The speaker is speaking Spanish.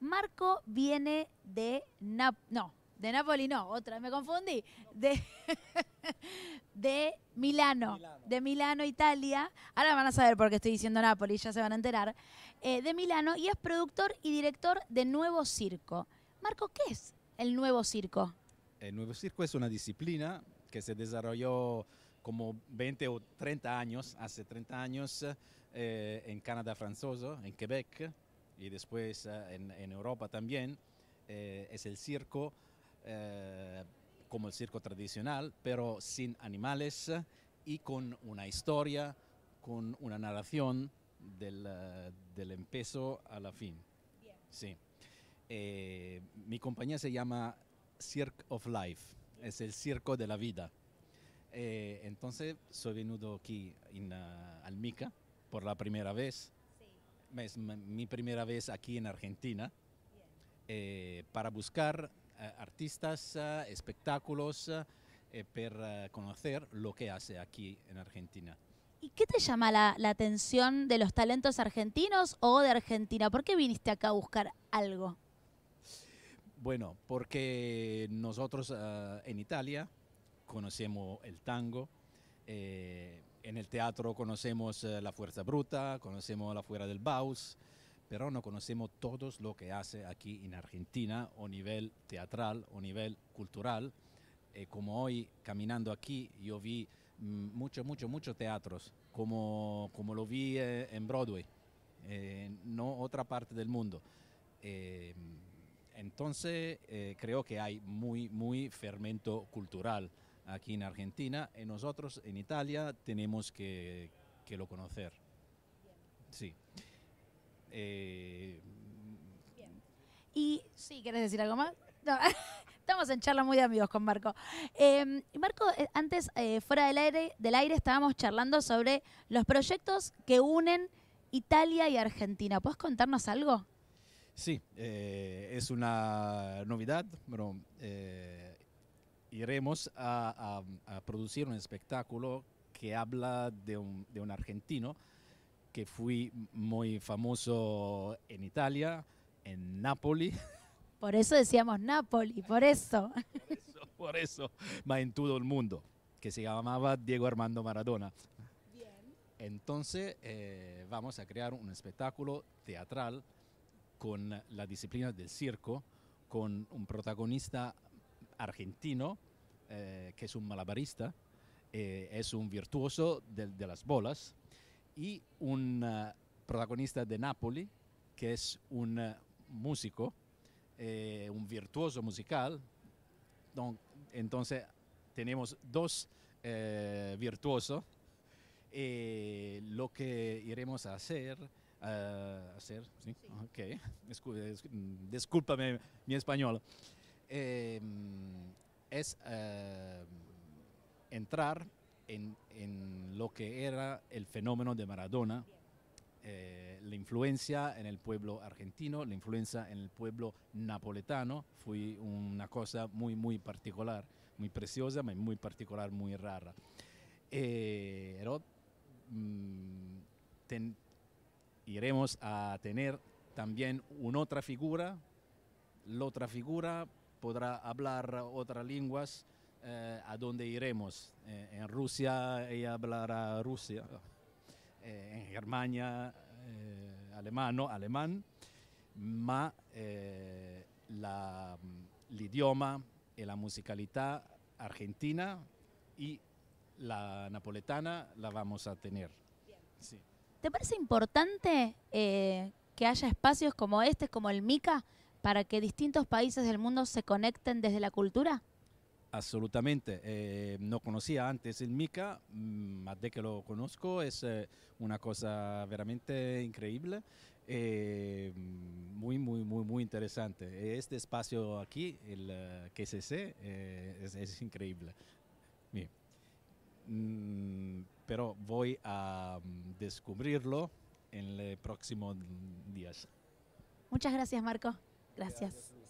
Marco viene de no, de Napoli no, otra, me confundí, de, de Milano, de Milano, Italia. Ahora van a saber por qué estoy diciendo Napoli, ya se van a enterar. Eh, de Milano y es productor y director de Nuevo Circo. Marco, ¿qué es el Nuevo Circo? El Nuevo Circo es una disciplina que se desarrolló como 20 o 30 años, hace 30 años, eh, en Canadá francés, en Quebec, y después ah, en, Europa también, eh, es el circo eh, como el circo tradicional, pero sin animales y con una historia, con una narración del, ah, del empezo a la fin. Sí. Eh, mi compañía se llama Cirque of Life, es el circo de la vida. entonces, soy venido aquí en, ah, Almica por la primera vez es mi primera vez aquí en Argentina eh, para buscar eh, artistas, eh, espectáculos, para conocer lo que hace aquí en Argentina. ¿Y qué te llama la, atención de los talentos argentinos o de Argentina? ¿Por qué viniste acá a buscar algo? Bueno, porque nosotros en Italia conocemos el tango, en el teatro conocemos eh, la fuerza bruta, conocemos la fuera del Baus, pero no conocemos todos lo que hace aquí en Argentina a nivel teatral, a nivel cultural. Eh, como hoy, caminando aquí, yo vi muchos, mm, muchos, muchos teatros, como, como lo vi eh, en Broadway, no otra parte del mundo. entonces, creo que hay muy, muy fermento cultural aquí en Argentina. Y eh, nosotros en Italia tenemos que, que lo conocer. Sí. Eh, y sí, quieres decir algo más? Estamos en charla muy de amigos con Marco. Em, eh, Marco, antes, eh, fuera del aire, del aire, estábamos charlando sobre los proyectos que unen Italia y Argentina. ¿Puedes contarnos algo? Sí, es una novedad, pero iremos a, producir un espectáculo que habla de un, argentino que fue muy famoso en Italia, en Nápoles. Por eso decíamos Nápoles, por eso. por eso, por eso, más en todo el mundo, que se llamaba Diego Armando Maradona. Bien. Entonces eh, vamos a crear un espectáculo teatral con la disciplina del circo, con un protagonista argentino eh, que es un malabarista, eh, es un virtuoso de, las bolas, y un eh, protagonista de Napoli, que es un músico, un virtuoso musical. entonces tenemos dos virtuosos. lo que iremos a hacer hacer, ¿sí? Ok, mm, discúlpame mi español es eh, entrar en, lo que era el fenómeno de Maradona, eh, la influencia en el pueblo argentino, la influencia en el pueblo napoletano, fue una cosa muy, muy particular, muy preciosa, muy particular, muy rara. Eh, pero, mm, iremos a tener también una otra figura, la otra figura podrá hablar otras lenguas eh, a donde iremos. Eh, en Rusia ella hablará Rusia, eh, en Germania alemán, no alemán, ma el idioma y la musicalidad argentina y la napoletana la vamos a tener. ¿Te parece importante que haya espacios como este, como el MICA, para que distintos países del mundo se conecten desde la cultura? Absolutamente. Eh, no conocía antes el MICA, mm, más de que lo conozco, es eh, una cosa veramente increíble. Eh, muy, muy, muy, muy interesante. Este espacio aquí, el QCC, es, increíble. Mm, pero voy a mm, descubrirlo en los próximos días. Muchas gracias, Marco. Gracias.